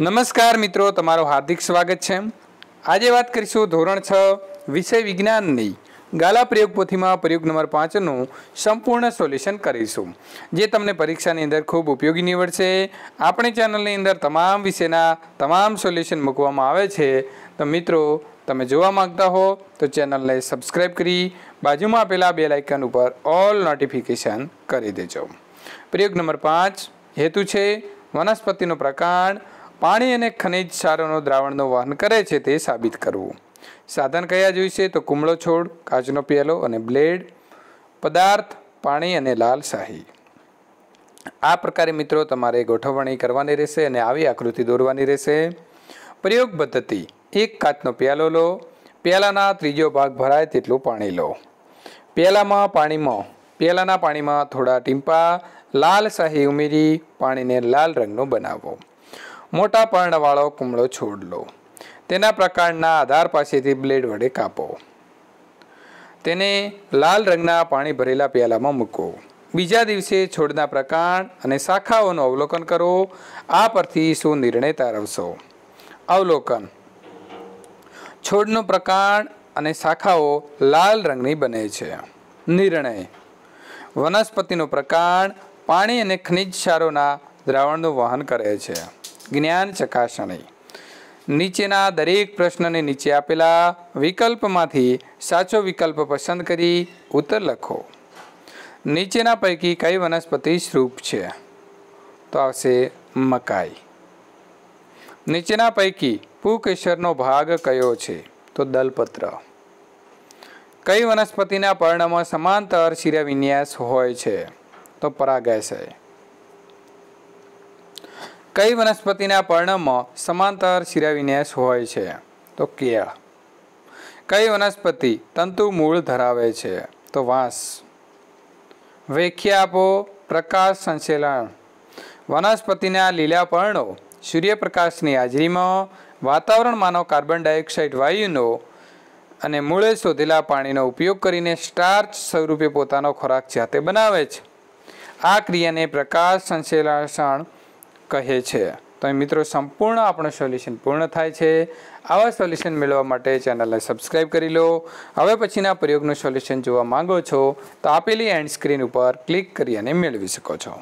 નમસ્કાર મિત્રો તમારું હાર્દિક સ્વાગત છે આજે વાત કરીશું ધોરણ છ વિષય વિજ્ઞાનની ગાલા પ્રયોગ પોથીમાં પ્રયોગ નંબર પાંચનું સંપૂર્ણ સોલ્યુશન કરીશું જે તમને પરીક્ષાની અંદર ખૂબ ઉપયોગી નીવડશે આપણી ચેનલની અંદર તમામ વિષયના તમામ સોલ્યુશન મૂકવામાં આવે છે તો મિત્રો તમે જોવા માંગતા હો તો ચેનલને સબસ્ક્રાઈબ કરી બાજુમાં આપેલા બે લાઇકન ઉપર ઓલ નોટિફિકેશન કરી દેજો પ્રયોગ નંબર પાંચ હેતુ છે વનસ્પતિનો પ્રકાંડ પાણી અને ખનિજ સારોનો દ્રાવણનો વહન કરે છે તે સાબિત કરવું સાધન કયા જોઈશે તો કુમળો છોડ કાચનો પ્યાલો અને બ્લેડ પદાર્થ પાણી અને લાલ શાહી આ પ્રકારે મિત્રો તમારે ગોઠવણી કરવાની રહેશે અને આવી આકૃતિ દોરવાની રહેશે પ્રયોગ પદ્ધતિ એક કાચનો પ્યાલો લો પ્યાલાના ત્રીજો ભાગ ભરાય તેટલું પાણી લો પ્યાલામાં પાણીમાં પ્યાલાના પાણીમાં થોડા ટીમ્પા લાલ શાહી ઉમેરી પાણીને લાલ રંગનો બનાવો મોટા પર્ણવાળો કુમળો છોડ લો તેના પ્રકારના આધાર પાસેથી બ્લેડ વડે કાપો તેને લાલ રંગના પાણી ભરેલા પ્યાલામાં મૂકો બીજા દિવસે છોડના પ્રકાર અને શાખાઓનું અવલોકન કરો આ પરથી શું નિર્ણય તારવશો અવલોકન છોડનું પ્રકાર અને શાખાઓ લાલ રંગની બને છે નિર્ણય વનસ્પતિનું પ્રકાર પાણી અને ખનિજ ક્ષારોના દ્રાવણનું વહન કરે છે જ્ઞાન ચકાસણી નીચેના દરેક પ્રશ્નને નીચે આપેલા વિકલ્પમાંથી સાચો વિકલ્પ પસંદ કરી ઉત્તર લખો નીચેના પૈકી કઈ વનસ્પતિ શ્રુપ છે તો આવશે મકાઈ નીચેના પૈકી પુકેશરનો ભાગ કયો છે તો દલપત્ર કઈ વનસ્પતિના પર્ણમાં સમાંતર શિરવિન્યાસ હોય છે તો પરાગાશય કઈ વનસ્પતિના પર્ણમાં સમાંતર શિરાવિન્યાસ હોય છે તો કેળ કઈ વનસ્પતિ તંતુ મૂળ ધરાવે છે તો વાંસ વ્યાખ્યા આપો પ્રકાશ સંશ્લેષણ વનસ્પતિના લીલા પર્ણો સૂર્યપ્રકાશની હાજરીમાં વાતાવરણમાંનો કાર્બન ડાયોક્સાઇડ વાયુનો અને મૂળે શોધેલા પાણીનો ઉપયોગ કરીને સ્ટાર્ચ સ્વરૂપે પોતાનો ખોરાક જાતે બનાવે છે આ ક્રિયાને પ્રકાશ સંશ્લેષણ કહે છે તો મિત્રો સંપૂર્ણ આપણું સોલ્યુશન પૂર્ણ થાય છે આવા સોલ્યુશન મેળવવા માટે ચેનલને સબસ્ક્રાઈબ કરી લો હવે પછીના પ્રયોગનું સોલ્યુશન જોવા માંગો છો તો આપેલી એન્ડ સ્ક્રીન ઉપર ક્લિક કરી અને મેળવી શકો છો